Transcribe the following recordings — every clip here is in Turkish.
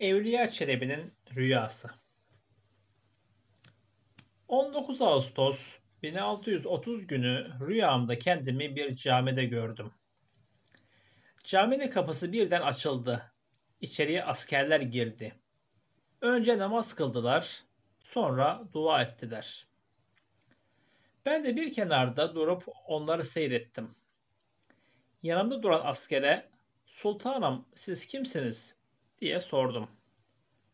Evliya Çelebi'nin rüyası. 19 Ağustos 1630 günü rüyamda kendimi bir camide gördüm. Caminin kapısı birden açıldı. İçeriye askerler girdi. Önce namaz kıldılar, sonra dua ettiler. Ben de bir kenarda durup onları seyrettim. Yanımda duran askere "Sultanım siz kimsiniz?" diye sordum.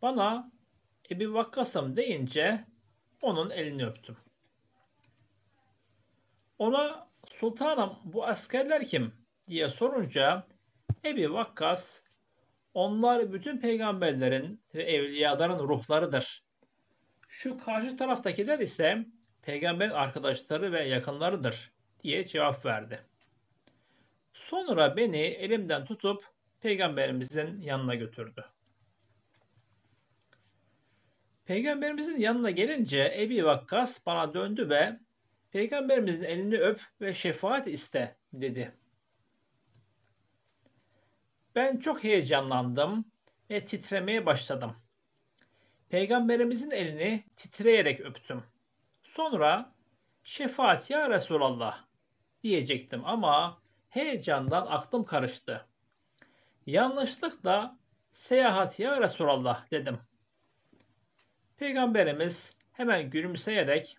Bana Ebi Vakkas'ım deyince onun elini öptüm. Ona sultanım bu askerler kim diye sorunca Ebi Vakkas onlar bütün peygamberlerin ve evliyaların ruhlarıdır. Şu karşı taraftakiler ise peygamberin arkadaşları ve yakınlarıdır diye cevap verdi. Sonra beni elimden tutup peygamberimizin yanına götürdü. Peygamberimizin yanına gelince Ebi Vakkas bana döndü ve peygamberimizin elini öp ve şefaat iste dedi. Ben çok heyecanlandım ve titremeye başladım. Peygamberimizin elini titreyerek öptüm. Sonra şefaat ya Resulallah diyecektim ama heyecandan aklım karıştı. Yanlışlıkla seyahat ya Resulallah dedim. Peygamberimiz hemen gülümseyerek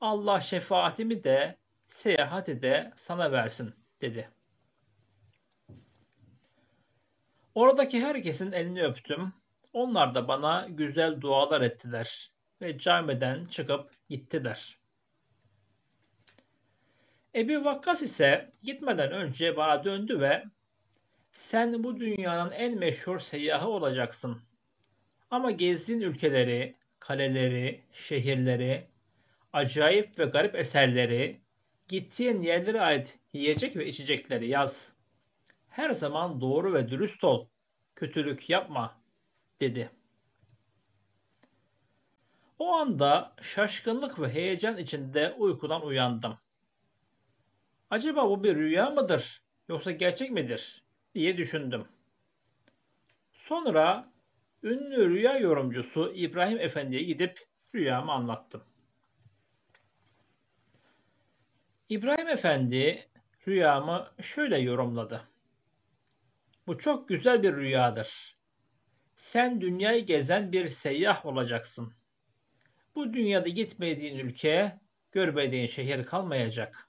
Allah şefaatimi de seyahati de sana versin dedi. Oradaki herkesin elini öptüm. Onlar da bana güzel dualar ettiler ve camiden çıkıp gittiler. Ebi Vakkas ise gitmeden önce bana döndü ve sen bu dünyanın en meşhur seyyahı olacaksın. Ama gezdiğin ülkeleri, kaleleri, şehirleri, acayip ve garip eserleri, gittiğin yerlere ait yiyecek ve içecekleri yaz. Her zaman doğru ve dürüst ol. Kötülük yapma." dedi. O anda şaşkınlık ve heyecan içinde uykudan uyandım. Acaba bu bir rüya mıdır yoksa gerçek midir? diye düşündüm. Sonra ünlü rüya yorumcusu İbrahim Efendi'ye gidip rüyamı anlattım. İbrahim Efendi rüyamı şöyle yorumladı. Bu çok güzel bir rüyadır. Sen dünyayı gezen bir seyyah olacaksın. Bu dünyada gitmediğin ülke, görmediğin şehir kalmayacak.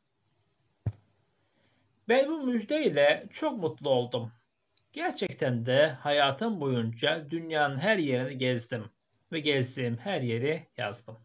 Ben bu müjdeyle çok mutlu oldum. Gerçekten de hayatım boyunca dünyanın her yerini gezdim ve gezdiğim her yeri yazdım.